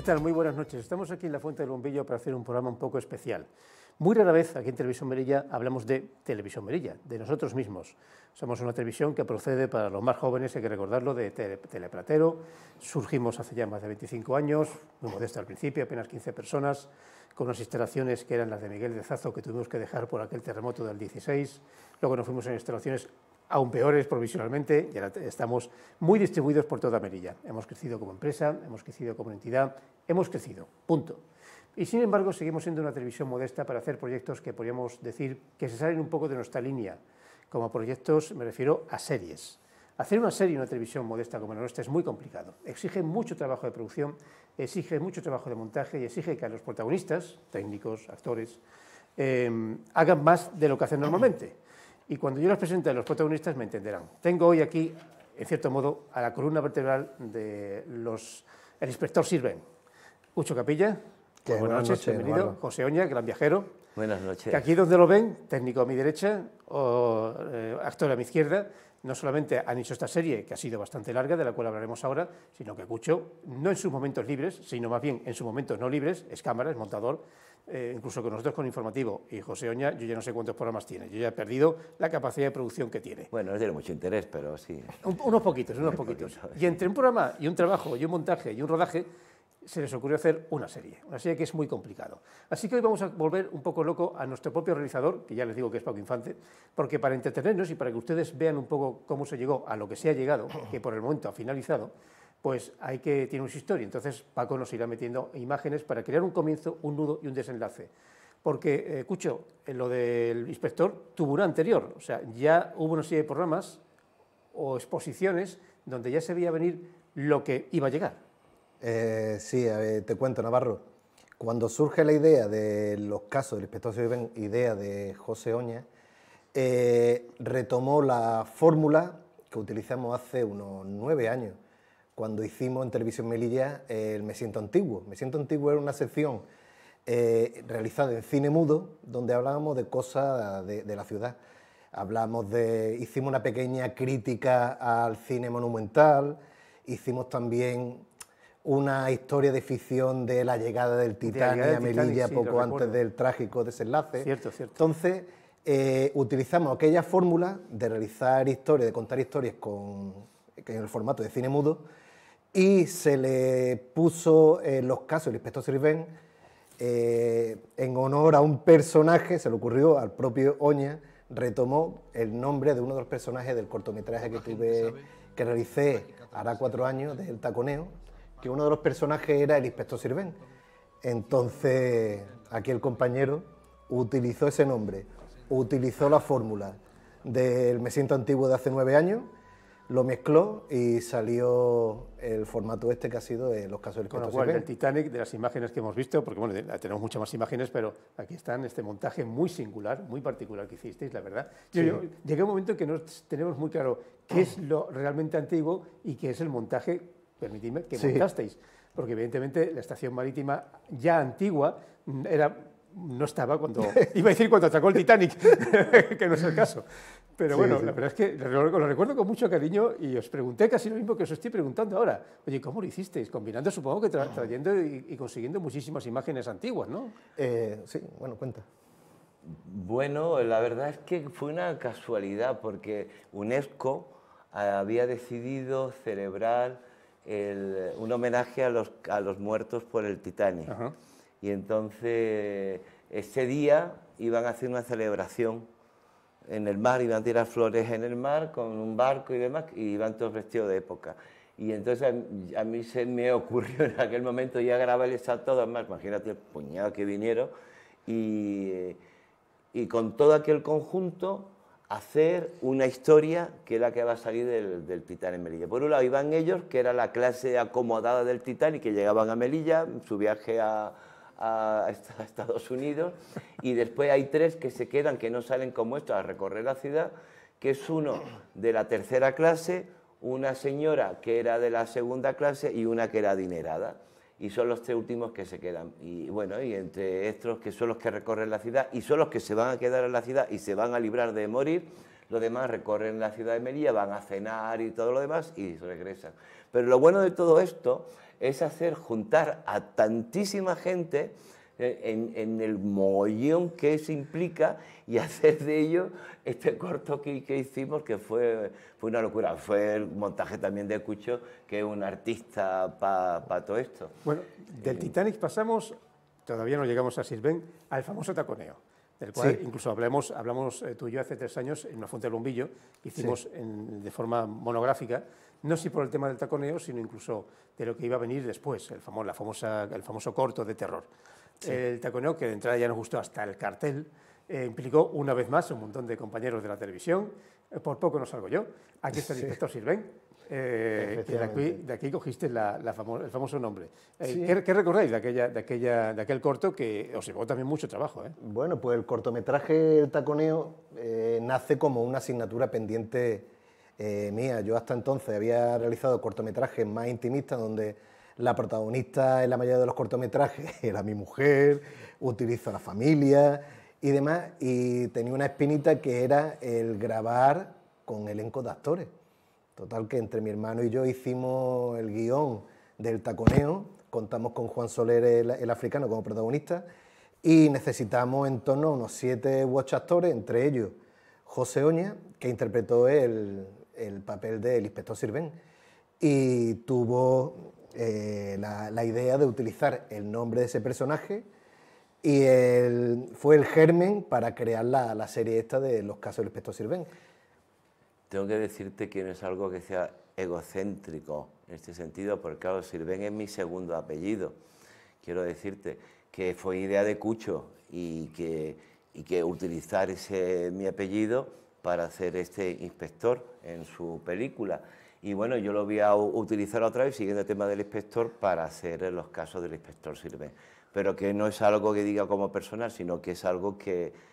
¿Qué tal? Muy buenas noches. Estamos aquí en la Fuente del Bombillo para hacer un programa un poco especial. Muy rara vez aquí en Televisión Merilla hablamos de Televisión Merilla, de nosotros mismos. Somos una televisión que procede para los más jóvenes, hay que recordarlo, de Telepratero. Teleplatero. Surgimos hace ya más de 25 años, muy modesto al principio, apenas 15 personas, con unas instalaciones que eran las de Miguel de Zazo que tuvimos que dejar por aquel terremoto del 16. Luego nos fuimos en instalaciones aún peores provisionalmente, ya estamos muy distribuidos por toda Merilla. Hemos crecido como empresa, hemos crecido como entidad, hemos crecido, punto. Y sin embargo, seguimos siendo una televisión modesta para hacer proyectos que podríamos decir que se salen un poco de nuestra línea. Como proyectos me refiero a series. Hacer una serie en una televisión modesta como la nuestra es muy complicado. Exige mucho trabajo de producción, exige mucho trabajo de montaje y exige que los protagonistas, técnicos, actores, eh, hagan más de lo que hacen normalmente y cuando yo las presente a los protagonistas me entenderán. Tengo hoy aquí, en cierto modo, a la columna vertebral de los, el inspector Sirven. Ucho Capilla, buenas, noches, José Oña, gran viajero. Buenas noches. Que aquí donde lo ven, técnico a mi derecha o eh, actor a mi izquierda, no solamente han hecho esta serie, que ha sido bastante larga, de la cual hablaremos ahora, sino que Cucho, no en sus momentos libres, sino más bien en sus momentos no libres, es cámara, es montador, eh, incluso con nosotros con Informativo y José Oña, yo ya no sé cuántos programas tiene, yo ya he perdido la capacidad de producción que tiene. Bueno, no tiene mucho interés, pero sí. unos poquitos, unos poquitos. Y entre un programa y un trabajo y un montaje y un rodaje, se les ocurrió hacer una serie, una serie que es muy complicado. Así que hoy vamos a volver un poco loco a nuestro propio realizador, que ya les digo que es Paco Infante, porque para entretenernos y para que ustedes vean un poco cómo se llegó a lo que se ha llegado, que por el momento ha finalizado, pues hay que tiene una historia. Entonces Paco nos irá metiendo imágenes para crear un comienzo, un nudo y un desenlace. Porque, eh, Cucho, en lo del inspector tuvo una anterior, o sea, ya hubo una serie de programas o exposiciones donde ya se veía venir lo que iba a llegar. Eh, sí, te cuento, Navarro. Cuando surge la idea de los casos del inspector idea de José Oña, eh, retomó la fórmula que utilizamos hace unos nueve años, cuando hicimos en Televisión Melilla el Me Siento Antiguo. Me Siento Antiguo era una sección eh, realizada en cine mudo, donde hablábamos de cosas de, de la ciudad. Hablamos de, hicimos una pequeña crítica al cine monumental, hicimos también una historia de ficción de la llegada del Titán de a poco antes del trágico desenlace. Cierto, Entonces, eh, utilizamos aquella fórmula de realizar historias, de contar historias con, en el formato de cine mudo, y se le puso en los casos el inspector Sirven eh, en honor a un personaje, se le ocurrió al propio Oña, retomó el nombre de uno de los personajes del cortometraje que tuve, que realicé hará cuatro años, del taconeo, que uno de los personajes era el inspector Sirven. Entonces, aquí el compañero utilizó ese nombre, utilizó la fórmula del Me siento antiguo de hace nueve años, lo mezcló y salió el formato este que ha sido de eh, los casos del Con lo cual, el Titanic, de las imágenes que hemos visto, porque bueno, eh, tenemos muchas más imágenes, pero aquí están este montaje muy singular, muy particular que hicisteis, la verdad. Llega un momento en que no tenemos muy claro qué es lo realmente antiguo y qué es el montaje permitidme, que sí. Porque evidentemente la estación marítima ya antigua mm, era, no estaba cuando, iba a decir cuando atacó el Titanic, que no es el caso. Pero bueno, la verdad es que lo, recuerdo con mucho cariño y os pregunté casi lo mismo que os estoy preguntando ahora. Oye, ¿cómo lo hicisteis? Combinando, supongo que ah. trayendo y, consiguiendo muchísimas imágenes antiguas, ¿no? Eh, sí, bueno, cuenta. Bueno, la verdad es que fue una casualidad porque UNESCO había decidido celebrar un homenaje a los, muertos por el Titanic. Y entonces, ese día iban a hacer una celebración en el mar, iban a tirar flores en el mar con un barco y demás, y iban todos vestidos de época. Y entonces a, mí se me ocurrió en aquel momento ya grabarles a todos, más imagínate el puñado que vinieron, y, y con todo aquel conjunto hacer una historia que es la que va a salir del, Titán en Melilla. Por un lado iban ellos, que era la clase acomodada del Titán y que llegaban a Melilla, su viaje a, a Estados Unidos, y después hay tres que se quedan, que no salen como estos a recorrer la ciudad, que es uno de la tercera clase, una señora que era de la segunda clase y una que era adinerada y son los tres últimos que se quedan. Y bueno, y entre estos que son los que recorren la ciudad y son los que se van a quedar en la ciudad y se van a librar de morir, los demás recorren la ciudad de Melilla, van a cenar y todo lo demás y regresan. Pero lo bueno de todo esto es hacer juntar a tantísima gente en, el mollón que se implica y hacer de ello este corto que, hicimos, que fue, fue una locura. Fue el montaje también de Cucho, que es un artista para todo esto. Bueno, del eh, Titanic pasamos, todavía no llegamos a Silven, al famoso taconeo del cual incluso hablamos, hablamos eh, tú y yo hace tres años en una fuente del bombillo, hicimos de forma monográfica, no si por el tema del taconeo, sino incluso de lo que iba a venir después, el famoso, la famosa, el famoso corto de terror. El taconeo, que de entrada ya nos gustó hasta el cartel, eh, implicó una vez más un montón de compañeros de la televisión. Eh, por poco no salgo yo. Aquí está el inspector Sirven. Eh, de, aquí, cogiste el famoso nombre. ¿qué, recordáis de, aquella, de, de aquel corto que os llevó también mucho trabajo? Bueno, pues el cortometraje El Taconeo nace como una asignatura pendiente mía. Yo hasta entonces había realizado cortometrajes más intimistas donde la protagonista en la mayoría de los cortometrajes era mi mujer, utilizo a la familia y demás, y tenía una espinita que era el grabar con elenco de actores. Total que entre mi hermano y yo hicimos el guión del taconeo, contamos con Juan Soler, el, africano, como protagonista, y necesitamos en torno a unos siete u ocho actores, entre ellos José Oña, que interpretó el, el papel del inspector Sirven, y tuvo eh, la, idea de utilizar el nombre de ese personaje y fue el germen para crear la, serie esta de Los casos del inspector Sirven. Tengo que decirte que no es algo que sea egocéntrico en este sentido, porque claro, Sirven es mi segundo apellido. Quiero decirte que fue idea de Cucho y y que utilizar ese, mi apellido para hacer este inspector en su película. Y bueno, yo lo voy a utilizar otra vez, siguiendo el tema del inspector, para hacer los casos del inspector sirve. Pero que no es algo que diga como personal, sino que es algo que,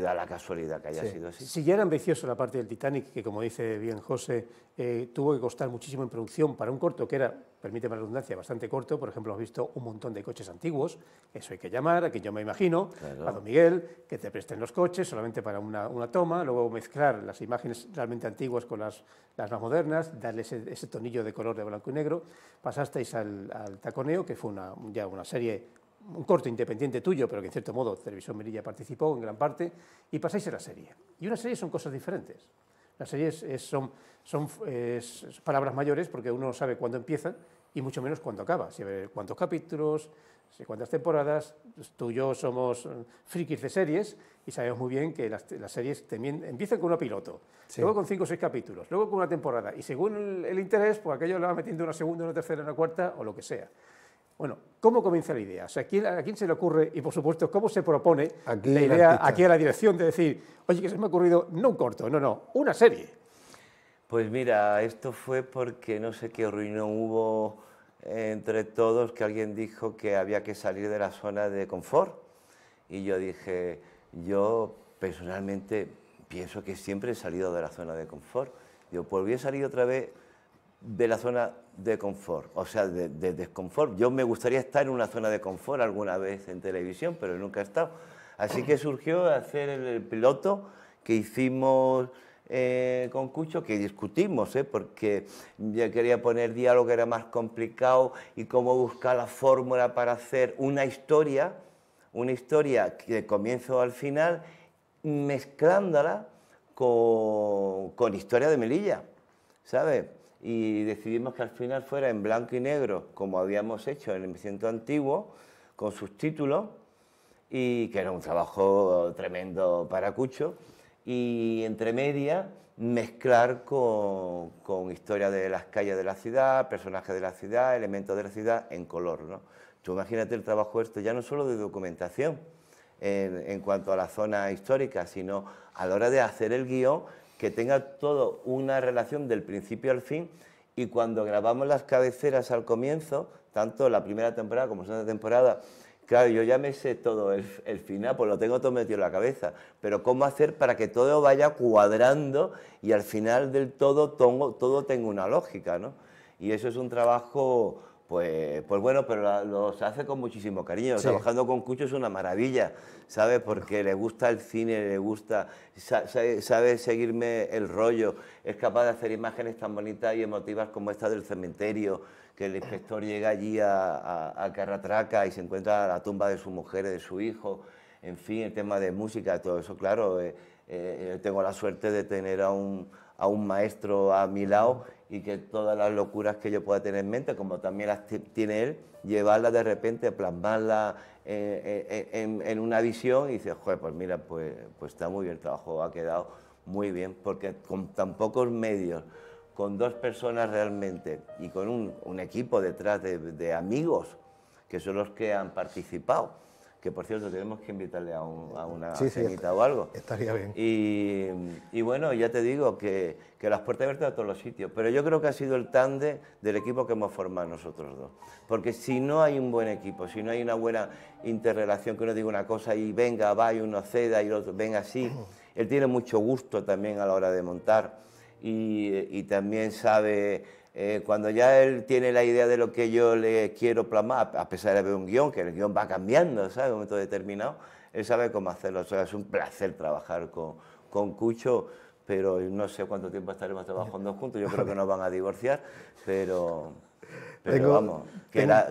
da la casualidad que haya sido así. Si ya era ambicioso la parte del Titanic, que como dice bien José, eh, tuvo que costar muchísimo en producción para un corto que era permíteme la redundancia, bastante corto. Por ejemplo, has visto un montón de coches antiguos, eso hay que llamar, a quien yo me imagino, a don Miguel, que te presten los coches solamente para una, toma, luego mezclar las imágenes realmente antiguas con las, más modernas, darle ese, tonillo de color de blanco y negro. Pasasteis al, taconeo, que fue una, ya una serie un corto independiente tuyo, pero que en cierto modo Televisión Merilla participó en gran parte, y pasáis a la serie. Y una serie son cosas diferentes. Las series son, palabras mayores porque uno sabe cuándo empiezan y mucho menos cuándo acaba. Si ve cuántos capítulos, si cuántas temporadas. Pues tú y yo somos eh, frikis de series y sabemos muy bien que las, series también empiezan con un piloto, luego con cinco o seis capítulos, luego con una temporada. Y según el, interés, pues aquello lo va metiendo una segunda, una tercera, una cuarta o lo que sea. Bueno, ¿cómo comienza la idea? O sea, ¿a quién, se le ocurre y, por supuesto, cómo se propone la idea aquí a la dirección de decir, oye, que se me ha ocurrido no un corto, no, no, una serie? Pues mira, esto fue porque no sé qué ruino hubo entre todos que alguien dijo que había que salir de la zona de confort. Y yo dije, yo personalmente pienso que siempre he salido de la zona de confort. Yo pues voy a salir otra vez de la zona de confort, o sea, de, desconfort. Yo me gustaría estar en una zona de confort alguna vez en televisión, pero nunca he estado. Así que surgió hacer el, piloto que hicimos eh, con Cucho, que discutimos, ¿eh? porque yo quería poner diálogo que era más complicado y cómo buscar la fórmula para hacer una historia, una historia que de comienzo al final, mezclándola con, con historia de Melilla, ¿sabes? y decidimos que al final fuera en blanco y negro, como habíamos hecho en el recinto Antiguo, con subtítulos... y que era un trabajo tremendo para Cucho, y entre media mezclar con, historia de las calles de la ciudad, personajes de la ciudad, elementos de la ciudad en color. ¿no? Tú imagínate el trabajo esto ya no solo de documentación en, en cuanto a la zona histórica, sino a la hora de hacer el guión, que tenga todo una relación del principio al fin y cuando grabamos las cabeceras al comienzo, tanto la primera temporada como la segunda temporada, claro, yo ya me sé todo el, final, pues lo tengo todo metido en la cabeza, pero ¿cómo hacer para que todo vaya cuadrando y al final del todo todo, todo tenga una lógica, ¿no? Y eso es un trabajo pues, pues, bueno, pero los hace con muchísimo cariño. Trabajando con Cucho es una maravilla, ¿sabes? Porque le gusta el cine, le gusta, sabe, seguirme el rollo, es capaz de hacer imágenes tan bonitas y emotivas como esta del cementerio, que el inspector llega allí a, Carratraca y se encuentra a la tumba de su mujer, de su hijo, en fin, el tema de música, todo eso, claro. Eh, eh, tengo la suerte de tener a un, a un maestro a mi lado y que todas las locuras que yo pueda tener en mente, como también las tiene él, llevarlas de repente, plasmarlas eh, eh, eh, en, una visión y dices, pues mira, pues, pues, está muy bien, el trabajo ha quedado muy bien, porque con tan pocos medios, con dos personas realmente y con un, equipo detrás de, de amigos que son los que han participado que por cierto tenemos que invitarle a, una cenita o algo. Estaría bien. Y, bueno, ya te digo que, las puertas abiertas a todos los sitios, pero yo creo que ha sido el tande del equipo que hemos formado nosotros dos. Porque si no hay un buen equipo, si no hay una buena interrelación, que uno diga una cosa y venga, va, y uno ceda, y el otro venga así, él tiene mucho gusto también a la hora de montar y también sabe eh, cuando ya él tiene la idea de lo que yo le quiero plasmar, a pesar de haber un guión, que el guión va cambiando, ¿sabes? En un momento determinado, él sabe cómo hacerlo. sea, es un placer trabajar con, con Cucho pero no sé cuánto tiempo estaremos trabajando juntos, yo creo que nos van a divorciar, pero, pero vamos,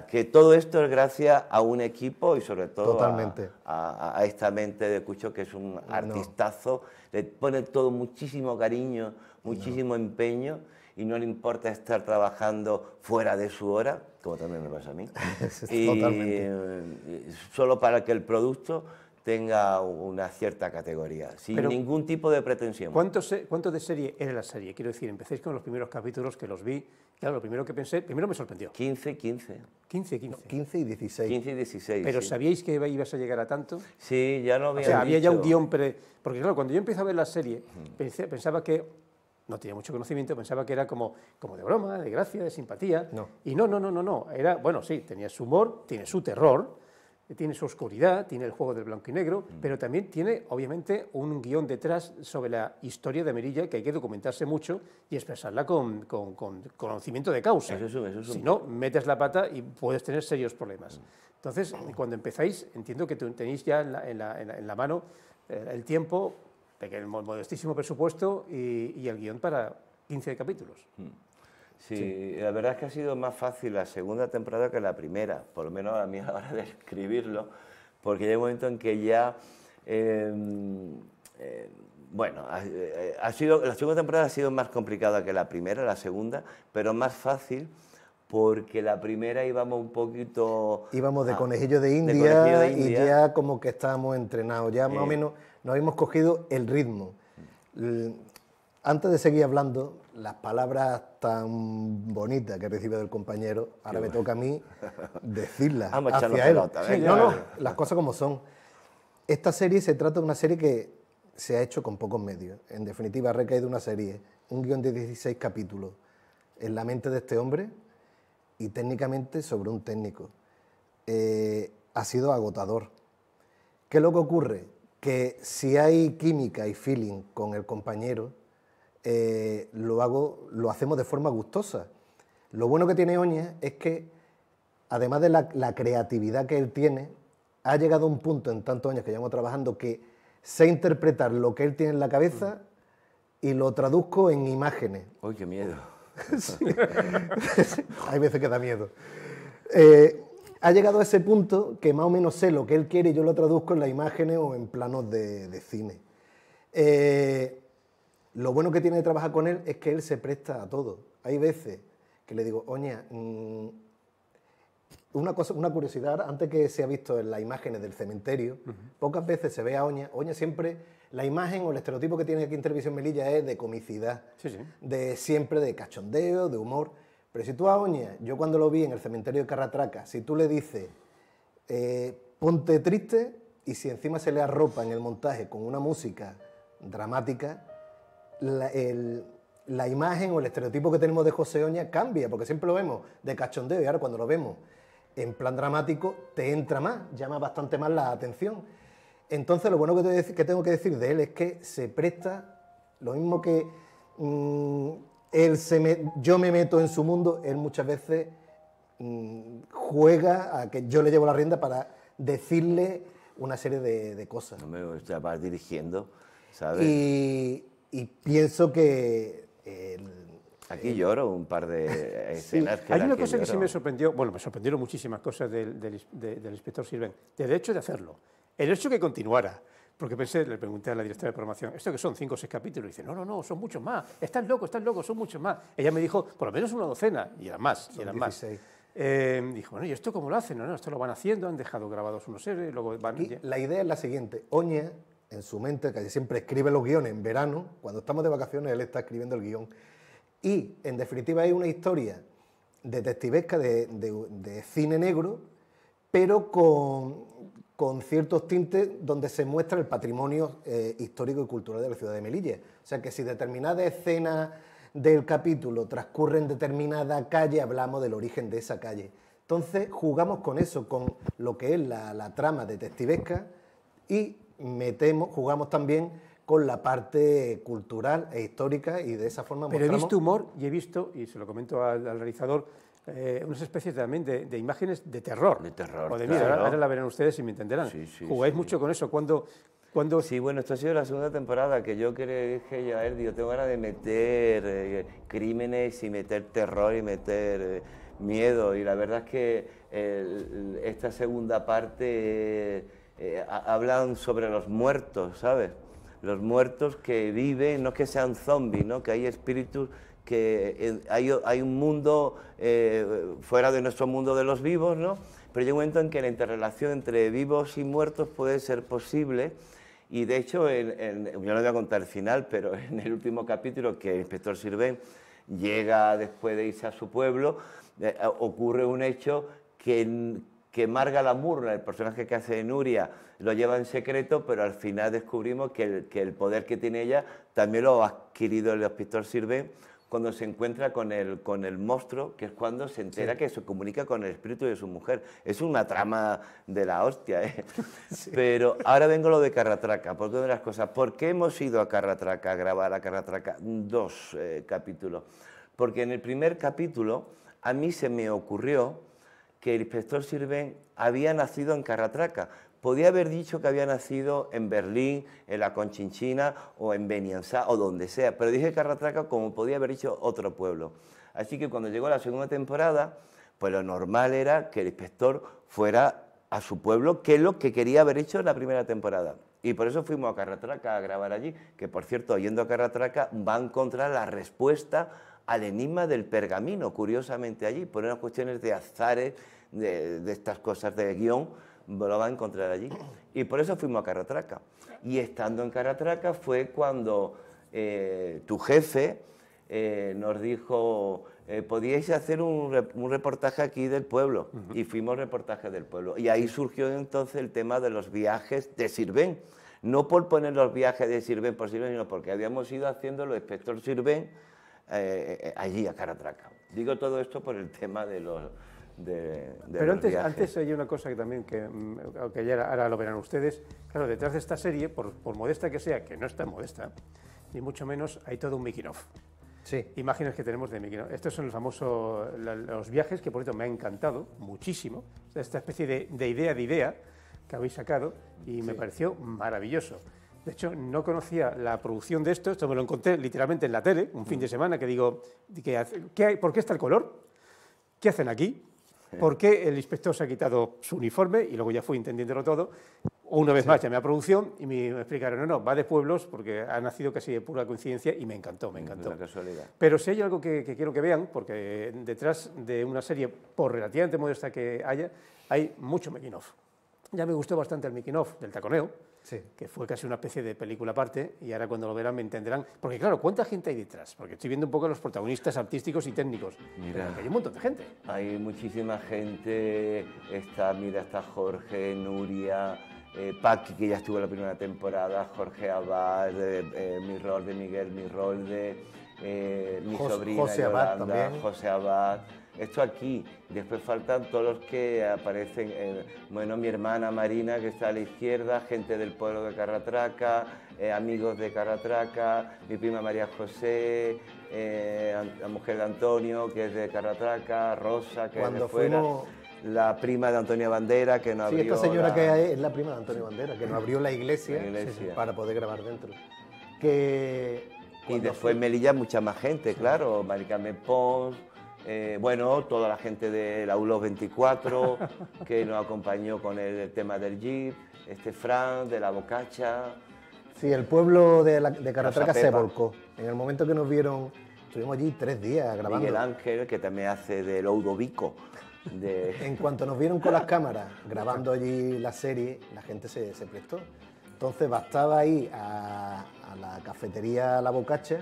que, todo esto es gracias a un equipo y sobre todo a, a, esta mente de Cucho que es un artistazo, le pone todo muchísimo cariño, muchísimo empeño y no le importa estar trabajando fuera de su hora, como también me pasa a mí. Solo para que el producto tenga una cierta categoría, sin ningún tipo de pretensión. ¿cuánto, de serie era la serie? Quiero decir, empecéis con los primeros capítulos que los vi. Claro, lo primero que pensé, primero me sorprendió. 15, 15. 15, 15. 15 y 16. 15 y 16. Pero ¿sabíais que ibas a llegar a tanto? Sí, ya no había. O había ya un guión pre. Porque claro, cuando yo empecé a ver la serie, pensaba que no tenía mucho conocimiento, pensaba que era como, como de broma, de gracia, de simpatía. No. Y no, no, no, no, no. Era, bueno, sí, tenía su humor, tiene su terror, tiene su oscuridad, tiene el juego del blanco y negro, mm. pero también tiene, obviamente, un guión detrás sobre la historia de Merilla que hay que documentarse mucho y expresarla con, conocimiento de causa. Eso, si no, metes la pata y puedes tener serios problemas. Mm. Entonces, cuando empezáis, entiendo que tenéis ya en la, mano eh, el tiempo el modestísimo presupuesto y, el guión para 15 capítulos. Hmm. Sí, la verdad es que ha sido más fácil la segunda temporada que la primera, por lo menos a mí a la hora de escribirlo, porque hay un momento en que ya... Em, em, bueno, eh, ha, sido, la segunda temporada ha sido más complicada que la primera, la segunda, pero más fácil porque la primera íbamos un poquito... Íbamos de, conejillo, de India, y ya como que estábamos entrenados, ya más o eh, menos nos hemos cogido el ritmo. Antes de seguir hablando, las palabras tan bonitas que recibe del compañero, ahora me toca a mí decirlas. Vamos hacia la él. no, no, las cosas como son. Esta serie se trata de una serie que se ha hecho con pocos medios. En definitiva, ha recaído una serie, un guión de 16 capítulos, en la mente de este hombre y técnicamente sobre un técnico. Eh, ha sido agotador. ¿Qué es lo que ocurre? que si hay química y feeling con el compañero, eh, lo, hago, lo hacemos de forma gustosa. Lo bueno que tiene Oña es que, además de la, creatividad que él tiene, ha llegado a un punto en tantos años que llevamos trabajando que sé interpretar lo que él tiene en la cabeza y lo traduzco en imágenes. ¡Uy, qué miedo! hay veces que da miedo. Eh, ha llegado a ese punto que más o menos sé lo que él quiere y yo lo traduzco en las imágenes o en planos de, cine. Eh, lo bueno que tiene de trabajar con él es que él se presta a todo. Hay veces que le digo, oña, mm, una, curiosidad, antes que se ha visto en las imágenes del cementerio, pocas veces se ve a Oña. Oña siempre, la imagen o el estereotipo que tiene aquí en Televisión Melilla es de comicidad, de siempre de cachondeo, de humor. Pero si tú a Oña, yo cuando lo vi en el cementerio de Carratraca, si tú le dices, eh, ponte triste, y si encima se le arropa en el montaje con una música dramática, la, imagen o el estereotipo que tenemos de José Oña cambia, porque siempre lo vemos de cachondeo y ahora cuando lo vemos en plan dramático te entra más, llama bastante más la atención. Entonces lo bueno que, tengo que decir de él es que se presta lo mismo que... Mm, él se yo me meto en su mundo, él muchas veces mm, juega a que yo le llevo la rienda para decirle una serie de, cosas. No me a estar dirigiendo, ¿sabes? Y, pienso que... Aquí eh, lloro un par de escenas. Hay una cosa que, sí me sorprendió, bueno, me sorprendieron muchísimas cosas del, inspector Sirven, del hecho de hacerlo, el hecho de que continuara. Porque pensé, le pregunté a la directora de programación, ¿esto que son cinco o seis capítulos? Y dice, no, no, no, son muchos más. Estás loco, estás loco, son muchos más. Ella me dijo, por lo menos una docena, y eran más, y eran más. Em, dijo, bueno, ¿y esto cómo lo hacen? No, no, esto lo van haciendo, han dejado grabados unos seres, luego van... la idea es la siguiente, Oña, en su mente, que siempre escribe los guiones en verano, cuando estamos de vacaciones él está escribiendo el guión, y en definitiva es una historia detectivesca de, de cine negro, pero con, con ciertos tintes donde se muestra el patrimonio eh, histórico y cultural de la ciudad de Melilla. O sea que si determinada escena del capítulo transcurre en determinada calle, hablamos del origen de esa calle. Entonces jugamos con eso, con lo que es la, trama detectivesca y metemos, jugamos también con la parte cultural e histórica y de esa forma Pero he visto humor y he visto, y se lo comento al realizador, eh, unas especies también de, imágenes de terror. De terror. O de miedo. Ahora, la verán ustedes y me entenderán. Sí, sí, Jugáis mucho con eso. cuando cuando... Sí, bueno, esto ha sido la segunda temporada que yo creo que ya él tengo ganas de meter eh, crímenes y meter terror y meter eh, miedo. Y la verdad es que esta segunda parte eh, hablan sobre los muertos, ¿sabes? Los muertos que viven, no que sean zombies, ¿no? Que hay espíritus que eh, hay, un mundo eh, fuera de nuestro mundo de los vivos, ¿no? pero llega un momento en que la interrelación entre vivos y muertos puede ser posible. Y de hecho, yo no voy a contar el final, pero en el último capítulo que el inspector Sirven llega después de irse a su pueblo, eh, ocurre un hecho que, que Marga la el personaje que hace de Nuria, lo lleva en secreto, pero al final descubrimos que el, que el poder que tiene ella también lo ha adquirido el inspector Sirven cuando se encuentra con el, con el monstruo, que es cuando se entera que se comunica con el espíritu de su mujer. Es una trama de la hostia, ¿eh? Pero ahora vengo lo de Carratraca, porque una las cosas, ¿por qué hemos ido a Carratraca a grabar a Carratraca dos eh, capítulos? Porque en el primer capítulo a mí se me ocurrió que el inspector Sirven había nacido en Carratraca, Podía haber dicho que había nacido en Berlín, en la Conchinchina o en Benianzá o donde sea, pero dije Carratraca como podía haber dicho otro pueblo. Así que cuando llegó la segunda temporada, pues lo normal era que el inspector fuera a su pueblo, que es lo que quería haber hecho en la primera temporada. Y por eso fuimos a Carratraca a grabar allí, que por cierto, yendo a Carratraca van contra la respuesta al enigma del pergamino, curiosamente allí, por unas cuestiones de azares, de estas cosas de guión lo va a encontrar allí. Y por eso fuimos a Caratraca, Y estando en Caratraca fue cuando eh, tu jefe eh, nos dijo, eh, podíais hacer un, reportaje aquí del pueblo. Y fuimos reportaje del pueblo. Y ahí surgió entonces el tema de los viajes de Sirven. No por poner los viajes de Sirven por Sirven, sino porque habíamos ido haciendo los espectros Sirven eh, allí a Caratraca. Digo todo esto por el tema de los de... Pero antes, antes hay una cosa que también, que, mm, que ahora lo verán ustedes, claro, detrás de esta serie, por, modesta que sea, que no es tan modesta, ni mucho menos, hay todo un making of. Sí. imágenes que tenemos de Mickey. Estos son los famosos los viajes que por cierto me ha encantado muchísimo. Esta especie de, de idea de idea que habéis sacado y me pareció maravilloso. De hecho, no conocía la producción de esto, esto me lo encontré literalmente en la tele, un fin mm. de semana, que digo, que, ¿por qué está el color? ¿Qué hacen aquí? porque el inspector se ha quitado su uniforme y luego ya fui entendiéndolo todo. Una vez más llamé a producción y me explicaron, no, no, va de pueblos porque ha nacido casi de pura coincidencia y me encantó, me mm, encantó. Pero si hay algo que, quiero que vean, porque detrás de una serie, por relativamente modesta que haya, hay mucho Mekinov. Ya me gustó bastante el Mekinov del taconeo, que fue casi una especie de película aparte, y ahora cuando lo verán me entenderán. Porque claro, ¿cuánta gente hay detrás? Porque estoy viendo un poco los protagonistas artísticos y técnicos. Mira, hay un montón de gente. Hay muchísima gente, está, mira, está Jorge, Nuria, eh, Paqui, que ya estuvo en la primera temporada, Jorge Abad, eh, eh, mi rol de Miguel, mi rol de eh, mi sobrino, sobrina José Abad, también. José Abad esto aquí. Después faltan todos los que aparecen, eh, bueno, mi hermana Marina que está a la izquierda, gente del pueblo de Carratraca, eh, amigos de Carratraca, mi prima María José, eh, la mujer de Antonio que es de Carratraca, Rosa que es la prima de Antonio Bandera que no abrió. Sí, esta señora que es la prima de Antonio Bandera, que no abrió la iglesia, para poder grabar dentro. Que... Y después en Melilla mucha más gente, claro. Maricarmen Pons, eh, bueno, toda la gente de la ULO 24 que nos acompañó con el tema del Jeep, este Fran de la Bocacha. Sí, el pueblo de, la, Caratraca se volcó. En el momento que nos vieron, estuvimos allí tres días grabando. el Ángel, que también hace del loudovico en cuanto nos vieron con las cámaras grabando allí la serie, la gente se, prestó. Entonces bastaba ir a, a la cafetería La Bocacha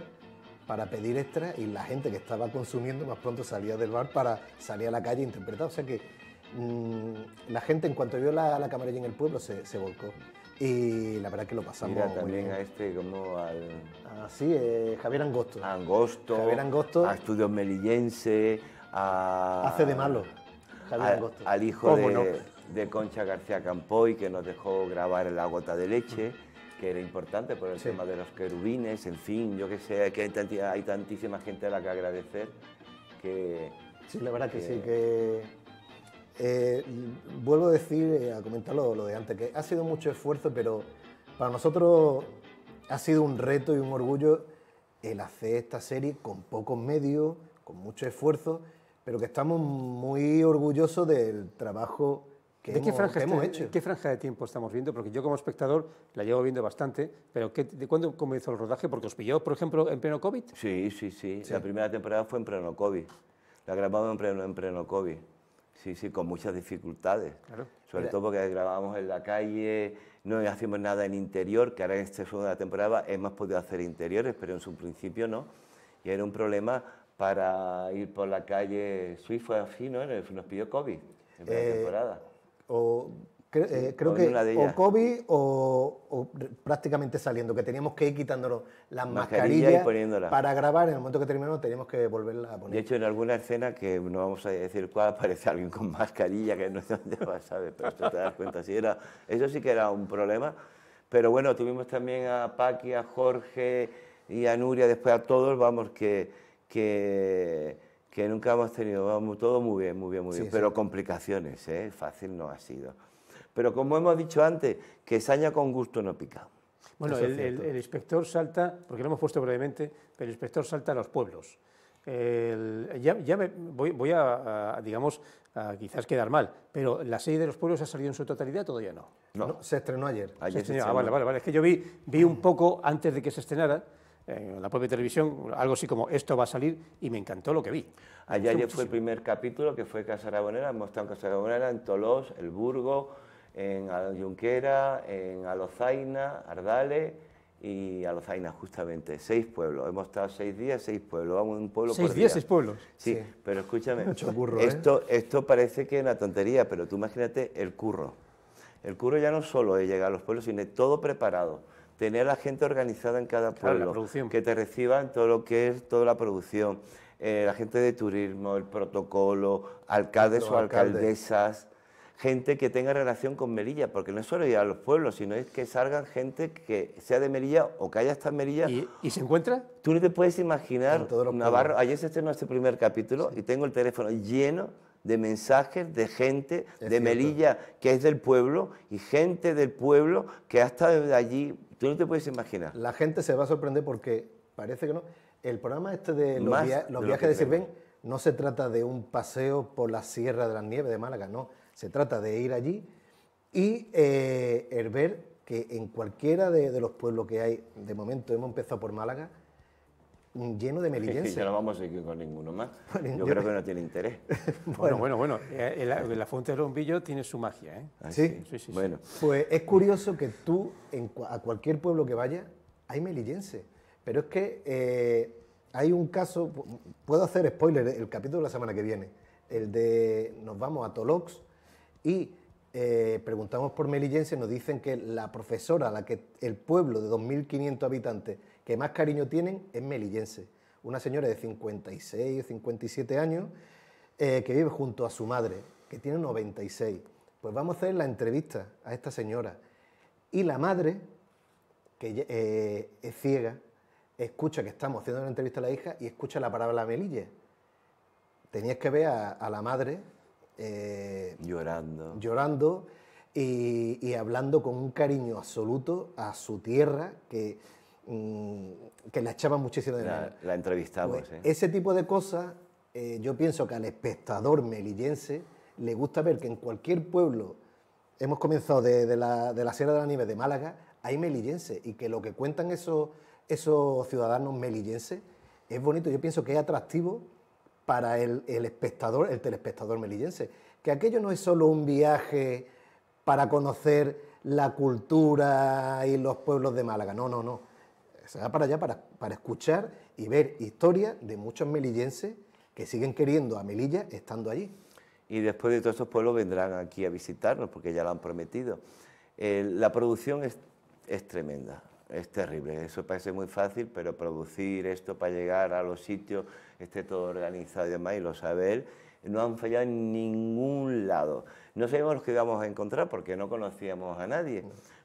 para pedir extra y la gente que estaba consumiendo más pronto salía del bar para salir a la calle e interpretar. O sea que mm, la gente en cuanto vio la, la camarilla en el pueblo se, volcó. Y la verdad que lo pasamos también muy bien. a este, como al... Ah, sí, eh, Javier Angosto. Angosto. Javier Angosto. A Estudios Melillense, a... Hace de malo, Javier Angosto. Al hijo de, de, Concha García Campoy, que nos dejó grabar La Gota de Leche que era importante por el tema de los querubines, en fin, yo qué sé, que hay, tantísima gente a la que agradecer que... Sí, la verdad que, sí, que... Eh, vuelvo a decir, eh, a comentarlo lo de antes, que ha sido mucho esfuerzo, pero para nosotros ha sido un reto y un orgullo el hacer esta serie con pocos medios, con mucho esfuerzo, pero que estamos muy orgullosos del trabajo ¿De qué franja ¿Qué franja de tiempo estamos viendo? Porque yo como espectador la llevo viendo bastante, pero ¿de cuándo comenzó el rodaje? Porque os pilló, por ejemplo, en pleno COVID. Sí, sí, sí. La primera temporada fue en pleno COVID. La grabamos en pleno, en pleno COVID. Sí, sí, con muchas dificultades. Claro. Sobre todo porque grabábamos en la calle, no hacíamos nada en interior, que ahora en esta la temporada hemos podido hacer interiores, pero en su principio no. Y era un problema para ir por la calle fue así, ¿no? Nos pilló COVID en primera eh, temporada. O eh, creo que o COVID o, prácticamente saliendo, que teníamos que ir quitándonos las mascarillas para grabar. En el momento que terminamos teníamos que volverla a poner. De hecho, en alguna escena, que no vamos a decir cuál, aparece alguien con mascarilla, que no sé dónde va, Pero eso te das cuenta. Sí, era, eso sí que era un problema. Pero bueno, tuvimos también a Paqui, a Jorge y a Nuria, después a todos, vamos, que... que que nunca hemos tenido, vamos, todo muy bien, muy bien, muy bien, pero complicaciones, ¿eh? fácil no ha sido. Pero como hemos dicho antes, que saña con gusto no pica. Bueno, el, inspector salta, porque lo hemos puesto brevemente, pero el inspector salta a los pueblos. ya, me, voy, voy a, digamos, quizás quedar mal, pero la serie de los pueblos ha salido en su totalidad, todavía no. No, se estrenó ayer. Ah, vale, vale, vale. Es que yo vi, vi un poco antes de que se estrenara, en la propia televisión, algo así como esto va a salir y me encantó lo que vi. Allá ayer fue el primer capítulo que fue Casa Rabonera, hemos estado en Casa Rabonera, en Tolos, El Burgo, en Junquera, en Alozaina, Ardale, y Alozaina justamente, seis pueblos. Hemos estado seis días, seis pueblos, vamos un pueblo seis por seis pueblos. Sí, pero escúchame, esto, ¿eh? esto parece que es una tontería, pero tú imagínate el curro. El curro ya no solo es llegar a los pueblos, sino todo preparado tener a gente organizada en cada pueblo, que te reciban todo lo que es toda la producción, eh, la gente de turismo, el protocolo, alcaldes o alcaldesas, gente que tenga relación con Melilla, porque no es solo ir a los pueblos, sino es que salgan gente que sea de Melilla o que haya estado en Melilla. ¿Y, se encuentra? Tú no te puedes imaginar, Navarro, ayer se estrenó este primer capítulo y tengo el teléfono lleno de mensajes de gente de Melilla que es del pueblo y gente del pueblo que hasta desde allí, tú no te puedes imaginar. La gente se va a sorprender porque parece que no. El programa este de los, viajes de Sirven no se trata de un paseo por la Sierra de las Nieves de Málaga, no. Se trata de ir allí y eh, el ver que en cualquiera de los pueblos que hay, de momento hemos empezado por Málaga, lleno de melillenses. vamos a seguir con ninguno más. yo, creo que no tiene interés. bueno, bueno, bueno. La, fuente eh, del Rombillo tiene su magia, ¿eh? Ah, ¿Sí? Sí, sí, bueno. Pues es curioso que tú, a cualquier pueblo que vaya hay melillenses. Pero es que eh, hay un caso, puedo hacer spoiler, ¿eh? el capítulo de la semana que viene, el de Nos vamos a Tolox, y eh, preguntamos por melillense, nos dicen que la profesora, la que el pueblo de 2.500 habitantes que más cariño tienen es melillense, una señora de 56 o 57 años eh, que vive junto a su madre, que tiene 96. Pues vamos a hacer la entrevista a esta señora. Y la madre, que eh, es ciega, escucha que estamos haciendo una entrevista a la hija y escucha la palabra melille. Tenías que ver a la madre llorando. Llorando y, hablando con un cariño absoluto a su tierra que, mm, que la echaba muchísimo de la, la entrevistamos. Pues, ese tipo de cosas, eh, yo pienso que al espectador melillense le gusta ver que en cualquier pueblo, hemos comenzado de, la, de la, Sierra de la Nieve de Málaga, hay melillense y que lo que cuentan esos, esos ciudadanos melillenses es bonito. Yo pienso que es atractivo para el, espectador, el telespectador melillense, que aquello no es solo un viaje para conocer la cultura y los pueblos de Málaga, no, no, no. Se va para allá para, escuchar y ver historias de muchos melillenses que siguen queriendo a Melilla estando allí. Y después de todos esos pueblos vendrán aquí a visitarnos porque ya lo han prometido. Eh, la producción es tremenda es terrible. Eso parece muy fácil, pero producir esto para llegar a los sitios, esté todo organizado y demás, y lo saber, no han fallado en ningún lado. No sabíamos los que íbamos a encontrar porque no conocíamos a nadie.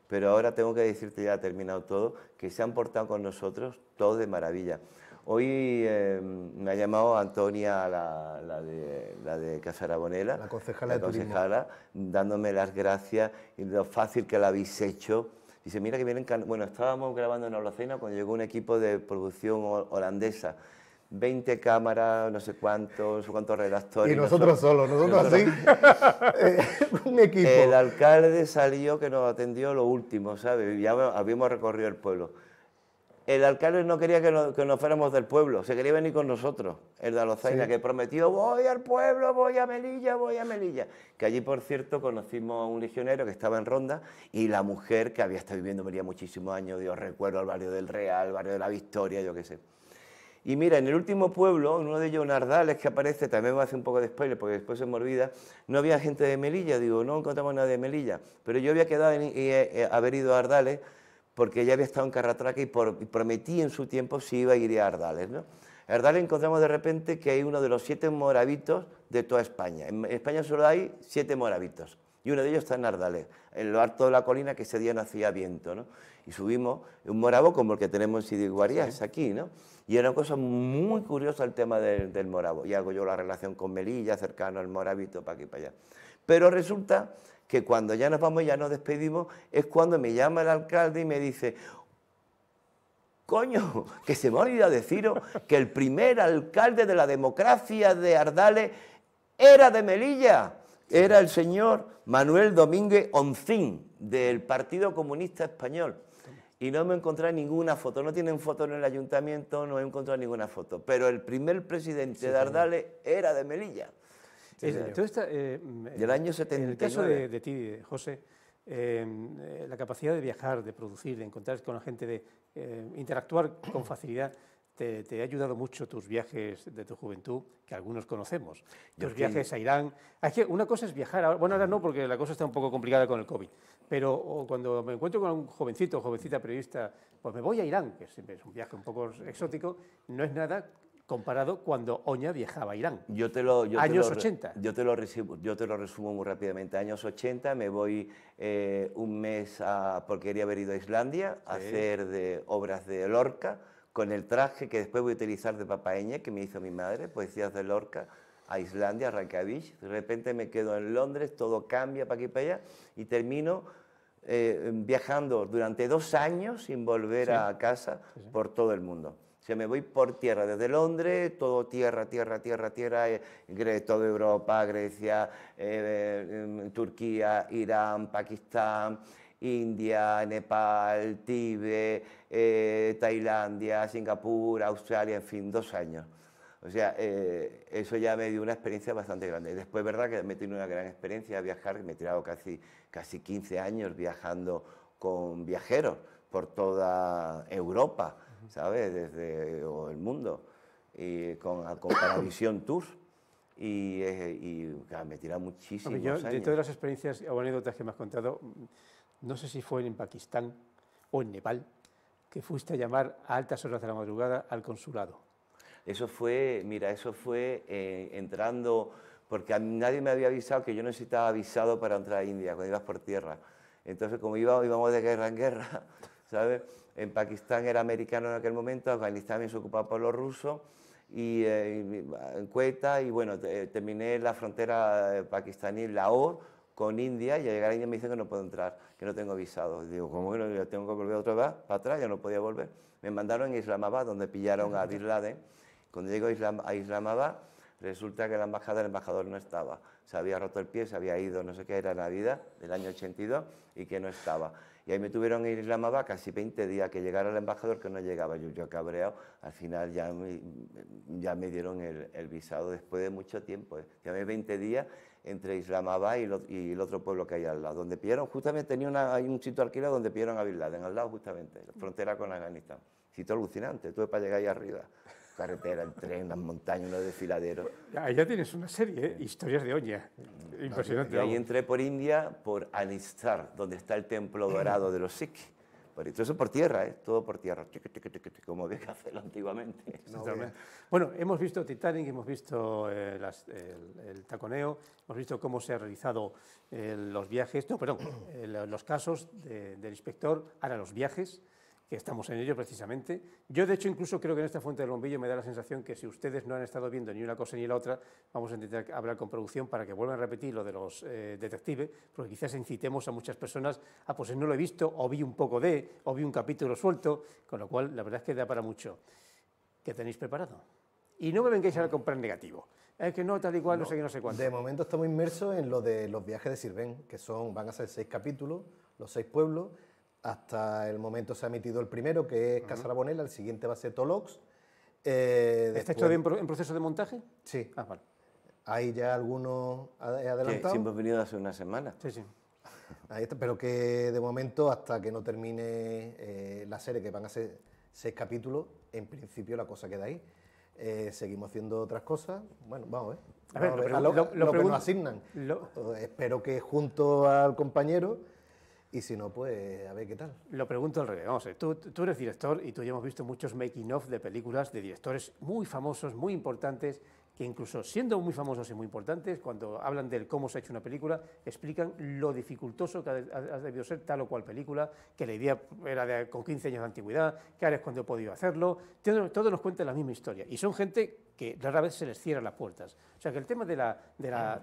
Pero ahora tengo que decirte, ya ha terminado todo, que se han portado con nosotros todo de maravilla. Hoy em, me ha llamado Antonia, la, de, Casarabonela, la concejala, la concejala dándome las gracias y lo fácil que la habéis hecho Dice, mira que vienen... Bueno, estábamos grabando en Holocena cuando llegó un equipo de producción holandesa. 20 cámaras, no sé cuántos, cuántos redactores. Y nosotros, nosotros solos, nosotros, así, eh, un equipo. El alcalde salió que nos atendió lo último, ¿sabes? Ya habíamos recorrido el pueblo el alcalde no quería que, nos fuéramos del pueblo, se quería venir con nosotros, el de Alozaina, que prometió, voy al pueblo, voy a Melilla, voy a Melilla. Que allí, por cierto, conocimos a un legionero que estaba en Ronda y la mujer que había estado viviendo maría muchísimos años, Dios recuerdo, al barrio del Real, barrio de la Victoria, yo qué sé. Y mira, en el último pueblo, uno de ellos, Nardales, que aparece, también me hace un poco de spoiler porque después se me olvida, no había gente de Melilla, digo, no encontramos nada de Melilla, pero yo había quedado y eh, eh, haber ido a Ardales porque ella había estado en Carratraca y, prometí en su tiempo si iba a ir a Ardales. ¿no? Ardales encontramos de repente que hay uno de los siete morabitos de toda España. En España solo hay siete morabitos y uno de ellos está en Ardales, en lo alto de la colina que ese día no hacía viento. ¿no? Y subimos un morabo como el que tenemos en Sidi sí. aquí. ¿no? Y era una cosa muy curiosa el tema del, morabo. Y hago yo la relación con Melilla, cercano al morabito, para aquí y para allá. Pero resulta que cuando ya nos vamos, ya nos despedimos, es cuando me llama el alcalde y me dice, coño, que se me ha olvidado deciros que el primer alcalde de la democracia de Ardales era de Melilla, era el señor Manuel Domínguez Oncín, del Partido Comunista Español. Y no me encontré ninguna foto, no tienen foto en el ayuntamiento, no he encontrado ninguna foto. Pero el primer presidente de Ardales era de Melilla. Eh, mm, eh, en el caso de, ti, José, eh, mm, la capacidad de viajar, de producir, de encontrar con la gente, de interactuar con facilidad. Te, ha ayudado mucho tus viajes de tu juventud, que algunos conocemos. tus viajes a Irán. Ah, que una cosa es viajar, bueno, ahora no, porque la cosa está un poco complicada con el COVID, pero cuando me encuentro con un jovencito o jovencita periodista, pues me voy a Irán, que siempre es un viaje un poco exótico, no es nada comparado cuando Oña viajaba a Irán. Yo te lo, años 80. Yo te, lo resumo, yo te lo resumo muy rápidamente. Años 80 me voy eh, un mes a, porque quería haber ido a Islandia a hacer de, obras de Lorca con el traje que después voy a utilizar de Papaeña que me hizo mi madre, poesías de Lorca a Islandia, a Reykjavik. De repente me quedo en Londres, todo cambia para aquí y para allá y termino eh, viajando durante dos años sin volver a casa por todo el mundo. O sea, me voy por tierra, desde Londres, todo tierra, tierra, tierra, tierra, eh, toda Europa, Grecia, eh, em, Turquía, Irán, Pakistán, India, Nepal, Tíbet, eh, Tailandia, Singapur, Australia, en fin, dos años. O sea, eso ya me dio una experiencia bastante grande. Después, verdad que me he tenido una gran experiencia de viajar, me he tirado casi, casi 15 años viajando con viajeros por toda Europa ¿sabes? Desde el mundo, y con, la visión Tours. Y, eh, y, me tira muchísimo. De todas las experiencias o anécdotas que me has contado, no sé si fue en Pakistán o en Nepal, que fuiste a llamar a altas horas de la madrugada al consulado. Eso fue, mira, eso fue eh, entrando, porque a nadie me había avisado que yo necesitaba avisado para entrar a India cuando ibas por tierra. Entonces, como iba, íbamos de guerra en guerra, ¿sabes? en Pakistán era americano en aquel momento, Afganistán también se ocupaba por los rusos, y eh, ah, en Cueta, y bueno, eh, terminé la frontera eh, pakistaní, Lahore, con India, y al llegar a India me dicen que no puedo entrar, que no tengo visado. digo, ¿cómo que no? Yo tengo que volver otra vez para atrás, yo no podía volver. Me mandaron a Islamabad, donde pillaron a Bin Laden. Cuando llego a, a Islamabad, resulta que la embajada del embajador no estaba. Se había roto el pie, se había ido, no sé qué, era Navidad del año 82 y que no estaba. Y ahí me tuvieron en Islamabad casi 20 días que llegara el embajador que no llegaba. Yo, yo cabreado, al final ya me, ya me dieron el, visado después de mucho tiempo. ¿eh? Ya me 20 días entre Islamabad y, el otro pueblo que hay al lado, donde pillaron, justamente tenía un sitio alquilado donde pillaron a Bin Laden, al lado justamente, frontera con Afganistán. Sitio alucinante, tuve para llegar ahí arriba carretera, el tren, las montañas, los desfiladeros. Ahí ya tienes una serie, ¿eh? historias de Oña. Impresionante. Y ahí entré por India, por Anistar, donde está el templo dorado de los Sikhs, Por eso por tierra, ¿eh? todo por tierra, como había que hacerlo antiguamente. bueno, hemos visto Titanic, hemos visto eh, el, taconeo, hemos visto cómo se han realizado los viajes, no, perdón, los casos del inspector, ahora los viajes, que estamos en ello precisamente. Yo, de hecho, incluso creo que en esta fuente del bombillo me da la sensación que si ustedes no han estado viendo ni una cosa ni la otra, vamos a intentar hablar con producción para que vuelvan a repetir lo de los eh, detectives, porque quizás incitemos a muchas personas a, pues no lo he visto, o vi un poco de, o vi un capítulo suelto, con lo cual la verdad es que da para mucho. ¿Qué tenéis preparado? y no me vengáis a comprar negativo. Es que no, tal y cual, no, sé qué, no sé cuánto. De momento estamos inmersos en lo de los viajes de Sirven, que son, van a ser seis capítulos, los seis pueblos, hasta el momento se ha emitido el primero, que es Casa el siguiente va a ser Tolox. Eh, ¿Está todavía en, proceso de montaje? Sí. Ah, Hay ya algunos adelantados. Siempre hemos venido hace una semana. Sí, sí. pero que de momento, hasta que no termine eh, la serie, que van a ser seis capítulos, en principio la cosa queda ahí. Eh, seguimos haciendo otras cosas. Bueno, vamos a ver. A ver, lo que nos asignan. Pues espero que junto al compañero y si no, pues a ver qué tal. Lo pregunto al revés. Vamos tú, tú, eres director y tú ya hemos visto muchos making of de películas de directores muy famosos, muy importantes, que incluso siendo muy famosos y muy importantes, cuando hablan del cómo se ha hecho una película, explican lo dificultoso que ha, debido ser tal o cual película, que la idea era de, con 15 años de antigüedad, que ahora es cuando he podido hacerlo, todos, nos cuentan la misma historia y son gente que rara vez se les cierran las puertas. O sea que el tema de,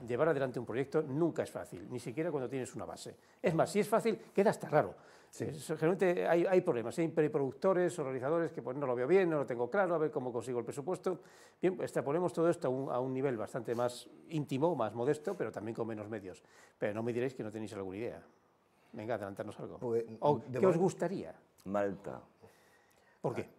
llevar adelante un proyecto nunca es fácil, ni siquiera cuando tienes una base. Es más, si es fácil, queda hasta raro. Sí. generalmente hay, hay, problemas, ¿eh? hay productores o realizadores que pues, no lo veo bien, no lo tengo claro, a ver cómo consigo el presupuesto. Bien, pues, extrapolemos todo esto a un, nivel bastante más íntimo, más modesto, pero también con menos medios. Pero no me diréis que no tenéis alguna idea. Venga, adelantarnos algo. Pues, ¿Qué os gustaría? Malta. ¿Por qué? Ah.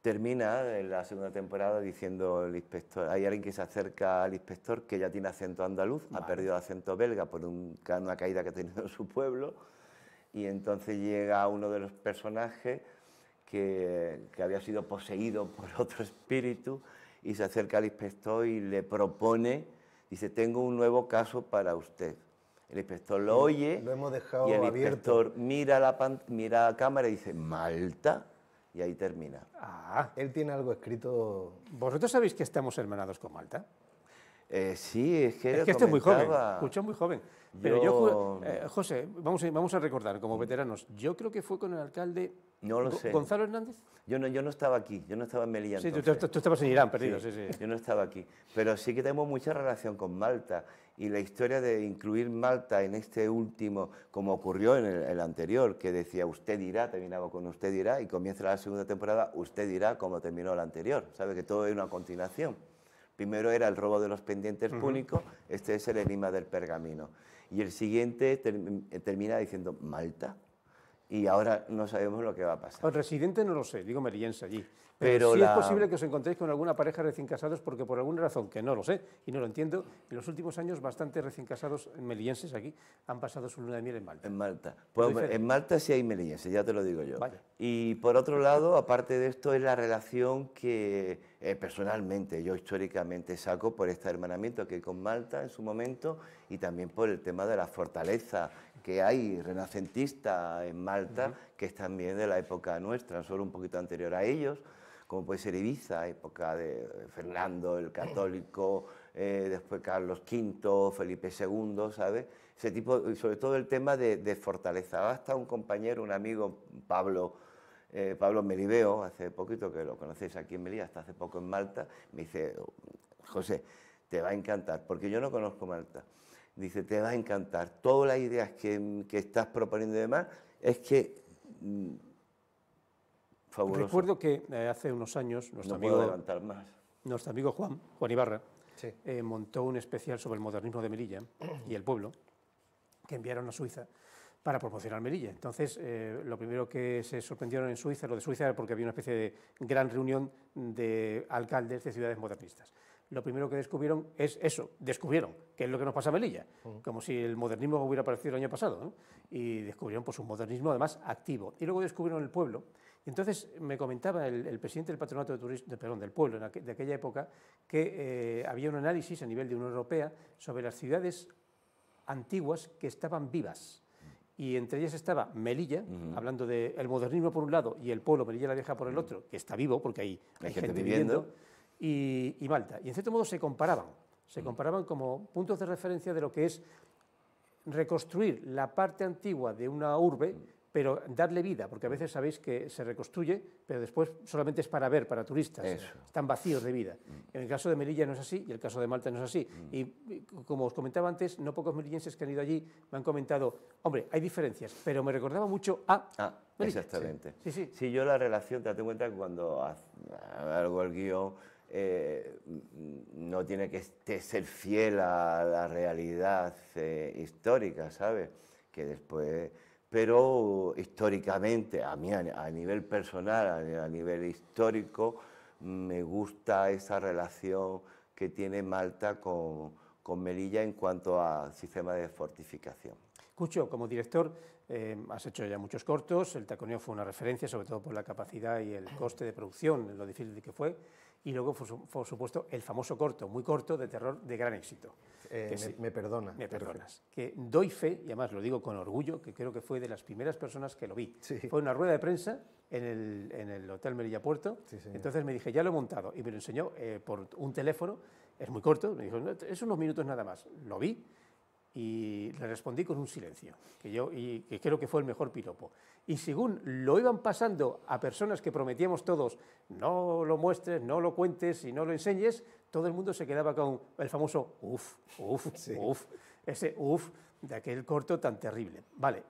Termina la segunda temporada diciendo el inspector, hay alguien que se acerca al inspector que ya tiene acento andaluz, ha perdido acento belga por un, una caída que ha tenido en su pueblo y entonces llega uno de los personajes que, había sido poseído por otro espíritu y se acerca al inspector y le propone, dice, tengo un nuevo caso para usted. El inspector lo oye lo hemos dejado y el inspector mira la, mira la cámara y dice, Malta, y ahí termina. Ah, él tiene algo escrito... ¿Vosotros sabéis que estamos hermanados con Malta? Eh, sí, es que... Es que este es muy joven, escucha muy joven. Pero yo, eh, José, vamos a, vamos a recordar como mm. veteranos, yo creo que fue con el alcalde Gonzalo Hernández. Yo no, yo no estaba aquí, yo no estaba en Melilla. Sí, tú, estabas en Irán, perdido, sí, sí, Yo no estaba aquí, pero sí que tenemos mucha relación con Malta y la historia de incluir Malta en este último, como ocurrió en el, anterior, que decía usted dirá, terminaba con usted dirá y comienza la segunda temporada, usted dirá como terminó el anterior, sabe que todo es una continuación. Primero era el robo de los pendientes púnicos, este es el enigma del pergamino. Y el siguiente termina diciendo Malta. Y ahora no sabemos lo que va a pasar. El residente no lo sé, digo meliense allí. Pero, es posible que os encontréis con alguna pareja recién casados porque por alguna razón, que no lo sé y no lo entiendo, en los últimos años bastantes recién casados melienses aquí han pasado su luna de miel en Malta. En Malta. Pues, en Malta sí hay melienses, ya te lo digo yo. Y por otro lado, aparte de esto, es la relación que eh, personalmente, yo históricamente saco por este hermanamiento que hay con Malta en su momento y también por el tema de la fortaleza que hay renacentista en Malta, que es también de la época nuestra, solo un poquito anterior a ellos, como puede ser Ibiza, época de Fernando el Católico, eh, después Carlos V, Felipe II, ¿sabes? Ese tipo, sobre todo el tema de, de fortaleza. Hasta un compañero, un amigo, Pablo eh, Pablo Melibeo, hace poquito que lo conocéis aquí en Melilla, hasta hace poco en Malta, me dice, José, te va a encantar, porque yo no conozco Malta. Dice, te va a encantar. Todas las ideas que, estás proponiendo y demás, es que... Mm, Recuerdo que eh, hace unos años nuestro, amigo, Juan, Ibarra, eh, montó un especial sobre el modernismo de Melilla y el pueblo, que enviaron a Suiza para promocionar Melilla. Entonces, eh, lo primero que se sorprendieron en Suiza, lo de Suiza era porque había una especie de gran reunión de alcaldes de ciudades modernistas. Lo primero que descubrieron es eso, descubrieron, qué es lo que nos pasa a Melilla, como si el modernismo hubiera aparecido el año pasado, y descubrieron pues, un modernismo además activo. Y luego descubrieron el pueblo. Entonces me comentaba el, presidente del patronato de turismo, de, perdón, del pueblo de aquella época que eh, había un análisis a nivel de Unión Europea sobre las ciudades antiguas que estaban vivas y entre ellas estaba Melilla, hablando del modernismo por un lado y el pueblo Melilla la Vieja por el otro, que está vivo porque hay, gente, viviendo, y, Malta. Y en cierto modo se comparaban, se comparaban como puntos de referencia de lo que es reconstruir la parte antigua de una urbe pero darle vida, porque a veces sabéis que se reconstruye, pero después solamente es para ver, para turistas, están vacíos de vida. Mm. En el caso de Melilla no es así y el caso de Malta no es así. Mm. Y como os comentaba antes, no pocos melillenses que han ido allí me han comentado, hombre, hay diferencias, pero me recordaba mucho a... Ah, Melilla. exactamente. Sí. Sí, sí. yo la relación, te das cuenta que cuando algo el guión... Eh, no tiene que ser fiel a la realidad eh, histórica, ¿sabes? Que después pero históricamente, a mí a, nivel personal, a, nivel histórico, me gusta esa relación que tiene Malta con, con Melilla en cuanto al sistema de fortificación. Cucho, como director, eh, has hecho ya muchos cortos, el taconeo fue una referencia, sobre todo por la capacidad y el coste de producción, lo difícil que fue, y luego, por supuesto, el famoso corto, muy corto, de terror de gran éxito. Eh, me, perdona me, perdonas. Que doy fe, y además lo digo con orgullo, que creo que fue de las primeras personas que lo vi. Fue una rueda de prensa en el, en el Hotel Melilla Puerto. entonces me dije, ya lo he montado. Y me lo enseñó eh, por un teléfono, es muy corto, me dijo, es unos minutos nada más. Lo vi y le respondí con un silencio, que yo y que creo que fue el mejor piropo. Y según lo iban pasando a personas que prometíamos todos, no lo muestres, no lo cuentes y no lo enseñes, todo el mundo se quedaba con el famoso uff, uff, uff, ese uff de aquel corto tan terrible. Vale,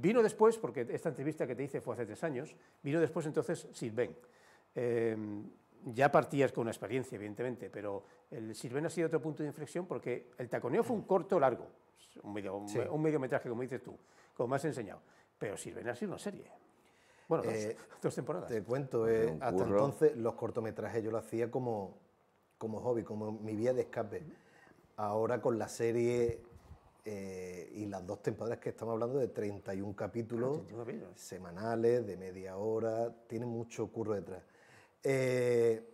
vino después, porque esta entrevista que te hice fue hace tres años, vino después entonces Silvén, em, ya partías con una experiencia, evidentemente, pero el Sirven ha sido otro punto de inflexión porque el taconeo fue un corto largo, un, medio, un, mediometraje, como dices tú, como me has enseñado, pero Sirven ha sido una serie. Bueno, dos, eh, temporadas. Te cuento, pues eh, hasta entonces los cortometrajes yo lo hacía como, como hobby, como mi vía de escape. Ahora con la serie eh, y las dos temporadas que estamos hablando de 31 ah, capítulos semanales, de media hora, tiene mucho curro detrás. Eh,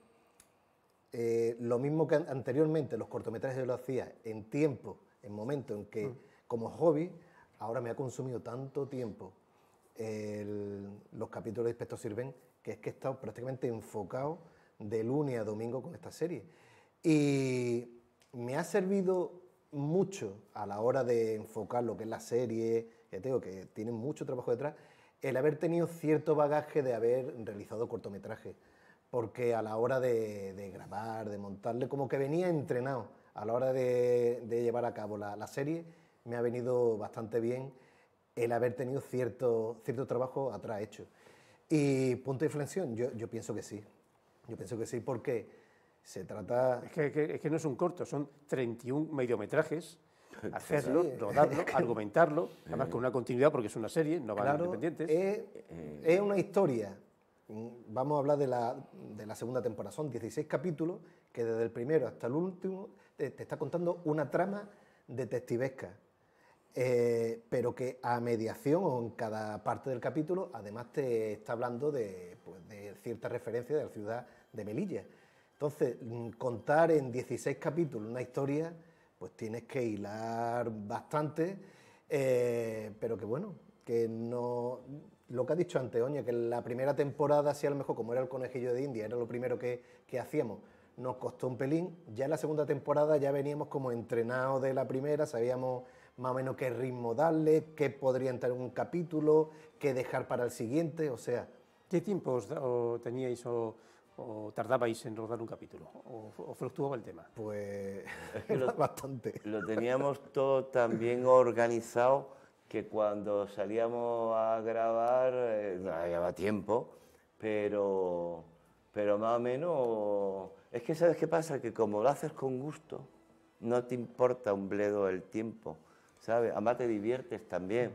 eh, lo mismo que anteriormente los cortometrajes yo lo hacía en tiempo, en momento en que mm. como hobby, ahora me ha consumido tanto tiempo los capítulos de Inspector Sirven que es que he estado prácticamente enfocado de lunes a domingo con esta serie. Y me ha servido mucho a la hora de enfocar lo que es la serie, que tengo que tiene mucho trabajo detrás, el haber tenido cierto bagaje de haber realizado cortometrajes porque a la hora de, grabar, de montarle, como que venía entrenado a la hora de, llevar a cabo la, serie, me ha venido bastante bien el haber tenido cierto, cierto trabajo atrás hecho. Y punto de inflexión, yo, yo pienso que sí. Yo pienso que sí porque se trata... Es que, es que no es un corto, son 31 mediometrajes hacerlo, rodarlo, argumentarlo, además eh. con una continuidad porque es una serie, no van claro, independientes. Es, eh. es, una historia Vamos a hablar de la, de la segunda temporada. Son 16 capítulos que desde el primero hasta el último te, está contando una trama detectivesca. Eh, pero que a mediación o en cada parte del capítulo además te está hablando de, pues, de cierta referencia de la ciudad de Melilla. Entonces, mm, contar en 16 capítulos una historia, pues tienes que hilar bastante, eh, pero que bueno, que no lo que ha dicho Anteoña, que la primera temporada, sí, a lo mejor como era el conejillo de India, era lo primero que, hacíamos, nos costó un pelín. Ya en la segunda temporada ya veníamos como entrenados de la primera, sabíamos más o menos qué ritmo darle, qué podría entrar un capítulo, qué dejar para el siguiente, o sea... ¿Qué tiempo teníais o, tardabais en rodar un capítulo? ¿O, fluctuaba el tema? Pues bastante. Lo teníamos todo también organizado que cuando salíamos a grabar, eh, no había tiempo, pero, pero más o menos... Es que sabes qué pasa, que como lo haces con gusto, no te importa un bledo el tiempo, ¿sabes? Además te diviertes también.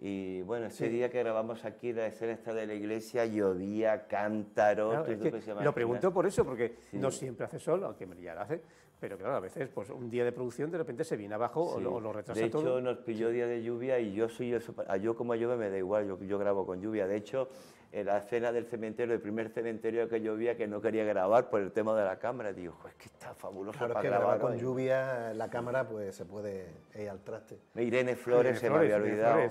Y bueno, ese día que grabamos aquí la escena esta de la iglesia, llovía, cántaro, es que Lo pregunto por eso, porque no siempre hace sol, aunque ya lo hace, pero claro, a veces pues, un día de producción de repente se viene abajo o, lo, retrasa todo. De hecho, nos pilló día de lluvia y yo soy eso, yo como lluvia me da igual, yo, yo grabo con lluvia. De hecho, en la escena del cementerio, el primer cementerio que llovía que no quería grabar por el tema de la cámara, digo, es que está fabuloso claro, para que grabar con lluvia la cámara pues se puede ir al traste. Irene Flores se me había olvidado.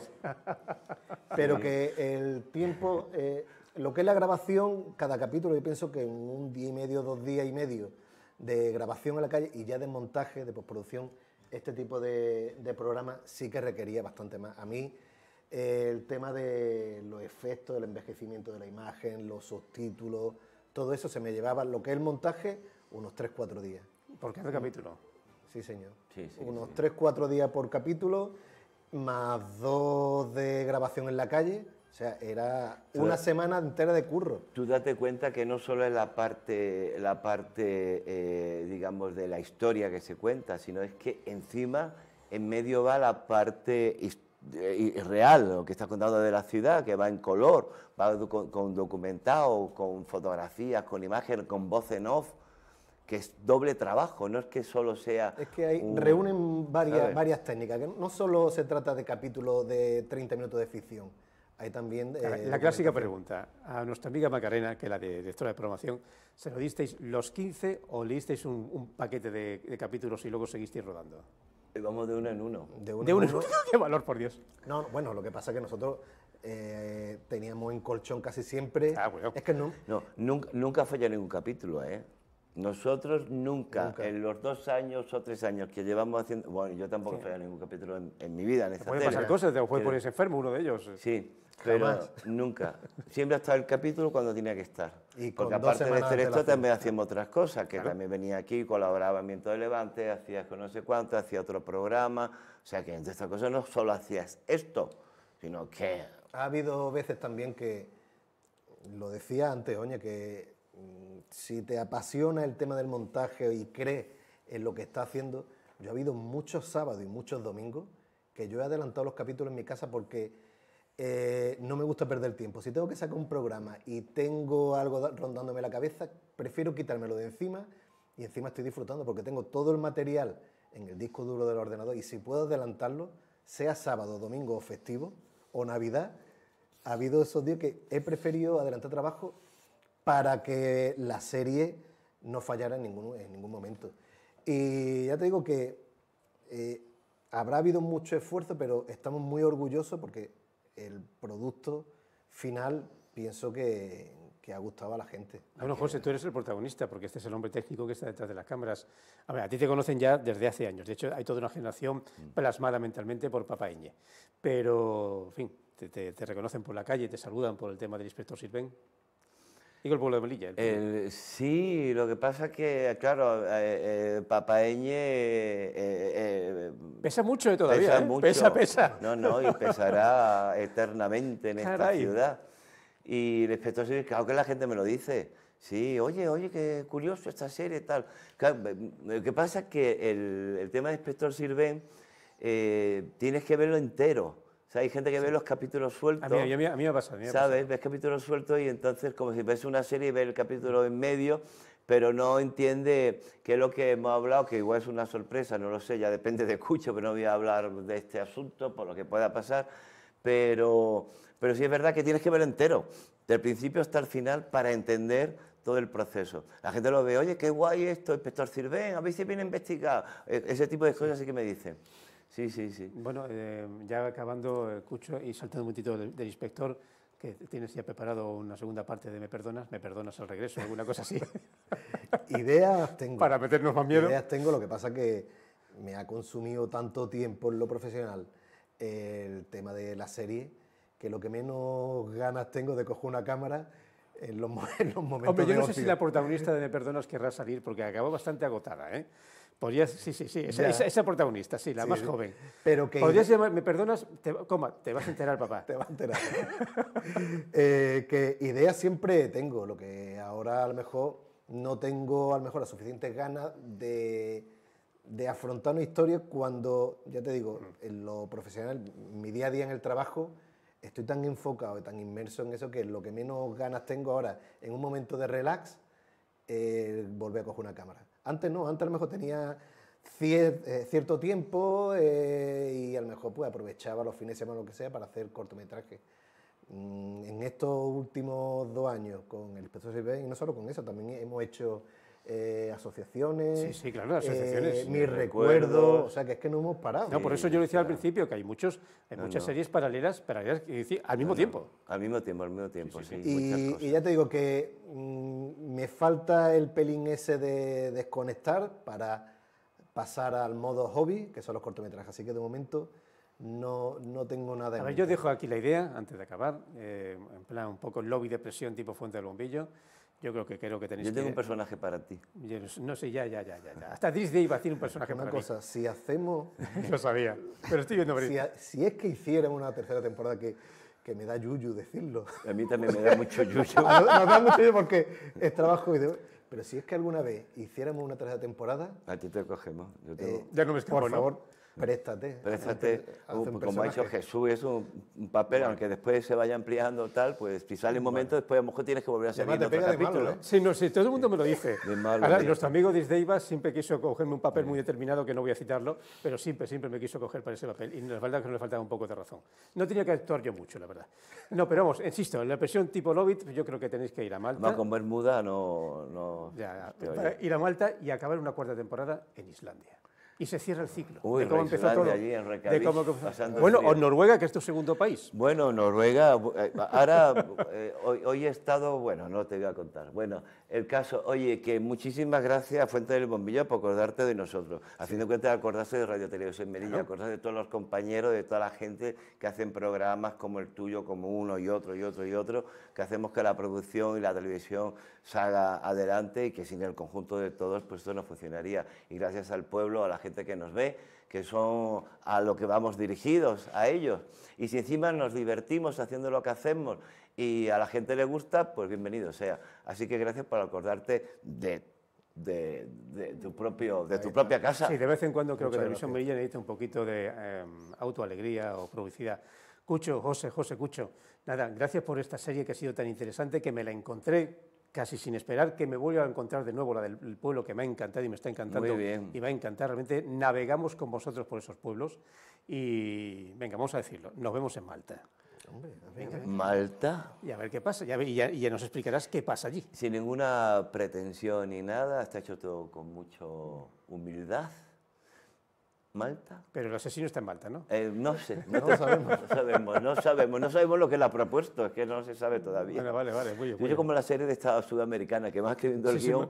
Pero que el tiempo, eh, lo que es la grabación, cada capítulo yo pienso que en un día y medio, dos días y medio de grabación en la calle y ya de montaje, de postproducción, este tipo de, programa sí que requería bastante más. A mí eh, el tema de los efectos, el envejecimiento de la imagen, los subtítulos, todo eso se me llevaba, lo que es el montaje, unos 3-4 días. ¿Por cada capítulo? Sí, señor. unos 3-4 días por capítulo, más dos de grabación en la calle o sea, era una semana entera de curro. Tú date cuenta que no solo es la parte, la parte eh, digamos, de la historia que se cuenta, sino es que encima en medio va la parte eh, real, lo que está contando de la ciudad, que va en color, va con, documentado, con fotografías, con imágenes, con voz en off que es doble trabajo, no es que solo sea... Es que hay, reúnen varias, varias técnicas, que no solo se trata de capítulos de 30 minutos de ficción, hay también... Eh, la clásica pregunta. A nuestra amiga Macarena, que es la de directora de programación, ¿se lo disteis los 15 o leísteis un, un paquete de, capítulos y luego seguisteis rodando? Eh, vamos de uno en uno. De uno, en uno. ¡Qué valor, por Dios! No, bueno, lo que pasa es que nosotros eh, teníamos en colchón casi siempre... Ah, bueno. Es que no... no nunca, falla ningún capítulo, ¿eh? Nosotros nunca, en los dos años o tres años que llevamos haciendo. Bueno, yo tampoco he ningún capítulo en, mi vida. En esta Puede pasar cosas, te puede ponerse enfermo uno de ellos. Sí, pero nunca. Siempre ha estado el capítulo cuando tenía que estar. Y Porque aparte de hacer esto también hacíamos otras cosas, que también venía aquí, colaboraba en Miento de Levante, hacías con no sé cuánto, hacía otro programa. O sea que entre estas cosas no solo hacías esto, sino que... Ha habido veces también que, lo decía antes, Oña, que mm, si te apasiona el tema del montaje y crees en lo que está haciendo, yo ha habido muchos sábados y muchos domingos que yo he adelantado los capítulos en mi casa porque eh, no me gusta perder tiempo. Si tengo que sacar un programa y tengo algo rondándome la cabeza, prefiero quitármelo de encima y encima estoy disfrutando porque tengo todo el material en el disco duro del ordenador y si puedo adelantarlo, sea sábado, domingo o festivo o Navidad, ha habido esos días que he preferido adelantar trabajo para que la serie no fallara en ningún, momento. Y ya te digo que eh, habrá habido mucho esfuerzo, pero estamos muy orgullosos porque el producto final pienso que, ha gustado a la gente. Bueno, José, tú eres el protagonista, porque este es el hombre técnico que está detrás de las cámaras. A ver, a ti te conocen ya desde hace años. De hecho, hay toda una generación mm. plasmada mentalmente por Papa Iñe. Pero, en fin, te, te reconocen por la calle, te saludan por el tema del inspector Sirven con el pueblo de Melilla. sí, lo que pasa es que, claro, eh, eh, pesa mucho todavía, pesa, pesa, No, no, y pesará eternamente en esta ciudad. Y el inspector eso, claro que la gente me lo dice. Sí, oye, oye, qué curioso esta serie y tal. lo que pasa es que el, tema de Inspector Sirven tienes que verlo entero o sea, hay gente que ve los capítulos sueltos. A mí, me pasa. pasado. ¿Sabes? Ves capítulos sueltos y entonces, como si ves una serie y ves el capítulo en medio, pero no entiende qué es lo que hemos hablado, que igual es una sorpresa, no lo sé, ya depende de escucho, pero no voy a hablar de este asunto por lo que pueda pasar. Pero, pero sí es verdad que tienes que ver entero, del principio hasta el final, para entender todo el proceso. La gente lo ve, oye, qué guay esto, inspector Sirven, a veces viene investigado. E-, ese tipo de cosas sí que me dicen. Sí, sí, sí. Bueno, eh, ya acabando, Cucho, y saltando un momentito del, inspector, que tienes ya preparado una segunda parte de Me Perdonas, Me Perdonas al regreso, alguna cosa así. Ideas tengo. Para meternos más miedo. Ideas tengo, lo que pasa que me ha consumido tanto tiempo en lo profesional el tema de la serie que lo que menos ganas tengo de coger una cámara en los, en los momentos Hombre, yo no sé si la protagonista de Me Perdonas querrá salir porque acabó bastante agotada, ¿eh? sí, sí, sí, esa, protagonista, sí, la más joven. Pero que Podrías llamar, me perdonas, te, te vas a enterar, papá. te vas a enterar. Eh, que ideas siempre tengo, lo que ahora a lo mejor no tengo a lo mejor las suficientes ganas de, afrontar una historia cuando, ya te digo, en lo profesional, mi día a día en el trabajo, estoy tan enfocado y tan inmerso en eso que lo que menos ganas tengo ahora, en un momento de relax, eh, volver a coger una cámara. Antes no, antes a lo mejor tenía eh, cierto tiempo eh, y a lo mejor pues, aprovechaba los fines de semana o lo que sea para hacer cortometrajes. Mm, en estos últimos dos años con el Inspector y no solo con eso, también hemos hecho eh, asociaciones. Sí, sí, eh, mi eh, recuerdo, O sea, que es que no hemos parado. No, por eso yo lo decía al principio, que hay, muchos, hay muchas series paralelas, al mismo tiempo. Al mismo tiempo, al mismo tiempo, Y, ya te digo que mm, me falta el pelín ese de desconectar para pasar al modo hobby, que son los cortometrajes. Así que de momento. No, no, tengo nada. En a ver, yo dejo aquí la idea, antes de acabar, en plan un poco lobby de presión tipo Fuente del Bombillo. Yo creo que creo que tenéis Yo tengo un personaje para ti. no sé, ya, ya, ya, ya. Hasta Disney va a hacer un personaje más para cosa, Una cosa, si hacemos... Yo sabía, pero estoy viendo... si, si es que hiciéramos una tercera temporada que, que me da yuyu decirlo. A mí también me da mucho yuyu. no da mucho yuyu porque es trabajo y de... Pero si es que alguna vez hiciéramos una tercera temporada... A ti te cogemos. Eh, ya no me escapo, por favor, Préstate. Préstate. Uh, pues como ha dicho Jesús, es un papel, aunque después se vaya ampliando tal, pues si sale un momento, después a lo mejor tienes que volver a ser ¿eh? Sí, no, sí, todo el mundo me lo dice. nuestro amigo Disdeiva siempre quiso cogerme un papel muy determinado, que no voy a citarlo, pero siempre, siempre me quiso coger para ese papel. Y nos falta que nos le faltaba un poco de razón. No tenía que actuar yo mucho, la verdad. No, pero vamos, insisto, en la presión tipo Lobbit yo creo que tenéis que ir a Malta. No, con Bermuda no... ir a Malta y acabar una cuarta temporada en Islandia y se cierra el ciclo. de cómo empezó todo. Allí bueno, o Noruega, que es tu segundo país. Bueno, Noruega, eh, ahora, eh, hoy, hoy, he estado, bueno, no te voy a contar. Bueno, el caso, oye, que muchísimas gracias a Fuente del Bombillo por acordarte de nosotros. Haciendo cuenta de acordarse de Radio Televisión Melilla, acordarse de todos los compañeros, de toda la gente que hacen programas como el tuyo, como uno y otro y otro y otro, que hacemos que la producción y la televisión salga adelante y que sin el conjunto de todos, pues esto no funcionaría. Y gracias al pueblo, a la gente que nos ve, que son a lo que vamos dirigidos, a ellos. Y si encima nos divertimos haciendo lo que hacemos y a la gente le gusta, pues bienvenido sea. Así que gracias por acordarte de de, tu, propio, de tu propia casa. Sí, de vez en cuando creo que que Televisión Melilla necesita un poquito de em, autoalegría o publicidad. Cucho, José, José, Cucho, nada, gracias por esta serie que ha sido tan interesante, que me la encontré casi sin esperar que me vuelva a encontrar de nuevo la del pueblo que me ha encantado y me está encantando bien. y va a encantar. Realmente navegamos con vosotros por esos pueblos y venga, vamos a decirlo, nos vemos en Malta. Malta. Y a ver qué pasa, ya, y, ya, nos explicarás qué pasa allí. Sin ninguna pretensión ni nada, está hecho todo con mucha humildad, Malta. Pero el asesino está en Malta, ¿no? Eh, no sé, no, sabemos. no, sabemos. no sabemos, lo que le ha propuesto, es que no se sabe todavía. Bueno, vale, vale, muy, bien. como la serie de Estado Sudamericana, que va escribiendo el guión,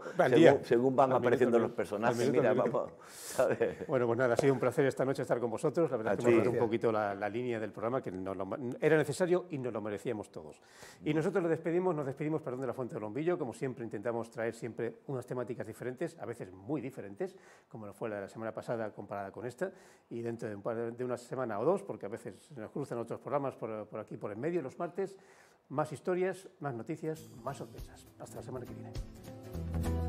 según, van apareciendo los personajes, mira, Bueno, pues nada, ha sido un placer esta noche estar con vosotros, la verdad es que hemos un poquito la, línea del programa, que era necesario y nos lo merecíamos todos. Y nosotros lo despedimos, nos despedimos, perdón, de la Fuente de Lombillo, como siempre intentamos traer siempre unas temáticas diferentes, a veces muy diferentes, como lo fue la de la semana pasada comparada con esta, y dentro de, una semana o dos, porque a veces se nos cruzan otros programas por, por aquí, por en medio, los martes, más historias, más noticias, más sorpresas. Hasta la semana que viene.